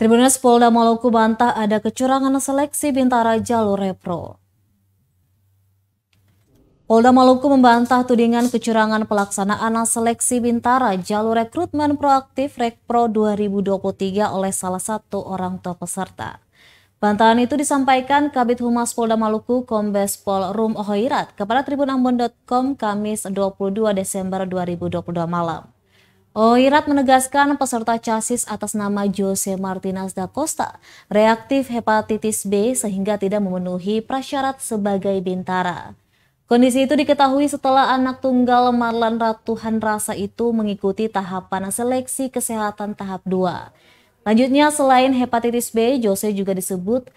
Tribunus Polda Maluku bantah ada kecurangan seleksi Bintara Jalur Repro. Polda Maluku membantah tudingan kecurangan pelaksanaan seleksi Bintara jalur rekrutmen proaktif Rekpro 2023 oleh salah satu orang tua peserta. Bantahan itu disampaikan Kabit Humas Polda Maluku Kombes Pol Rum Ohoirat kepada Tribunambon.com Kamis 22 Desember 2022 malam. Oirat oh, menegaskan peserta casis atas nama Jose Martinez da Costa reaktif hepatitis B sehingga tidak memenuhi prasyarat sebagai bintara. Kondisi itu diketahui setelah anak tunggal Marlan Ratuhan Rasa itu mengikuti tahapan seleksi kesehatan tahap 2. Lanjutnya selain hepatitis B, Jose juga disebut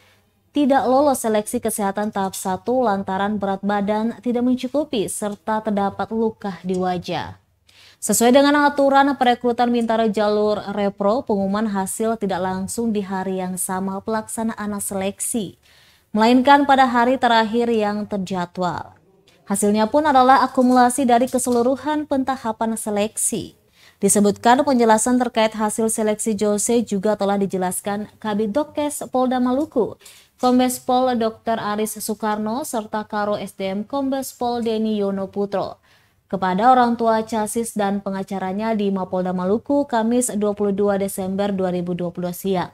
tidak lolos seleksi kesehatan tahap 1 lantaran berat badan tidak mencukupi serta terdapat luka di wajah. Sesuai dengan aturan perekrutan Bintara Jalur Repro, pengumuman hasil tidak langsung di hari yang sama pelaksanaan seleksi, melainkan pada hari terakhir yang terjadwal. Hasilnya pun adalah akumulasi dari keseluruhan pentahapan seleksi. Disebutkan penjelasan terkait hasil seleksi Jose juga telah dijelaskan Kabit Dokes Polda Maluku, Kombes Pol Dr. Aris Soekarno, serta Karo SDM Kombes Pol Deni Yono Putro kepada orang tua Casis dan pengacaranya di Mapolda Maluku Kamis 22 Desember 2022 siang.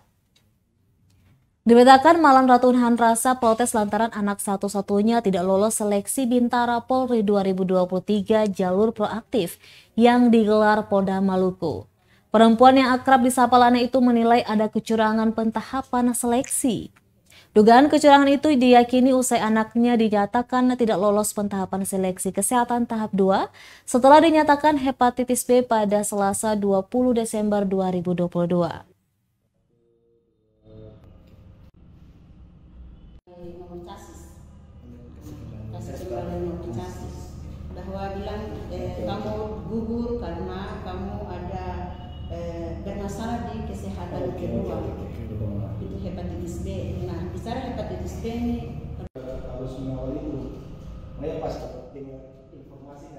Diberitakan malam Ratu Hanrasa protes lantaran anak satu-satunya tidak lolos seleksi Bintara Polri 2023 jalur proaktif yang digelar Polda Maluku. Perempuan yang akrab di Sapalana itu menilai ada kecurangan pentahapan seleksi. Dugaan kecurangan itu diyakini usai anaknya dinyatakan tidak lolos pentahapan seleksi kesehatan tahap 2 setelah dinyatakan hepatitis B pada Selasa 20 Desember 2022. bahwa bilang kamu gugur karena kamu ada bermasalah di kesehatan kedua itu hepatitis B. Nah, SD harus mengawal itu. Makanya oh pas dapat informasi kan.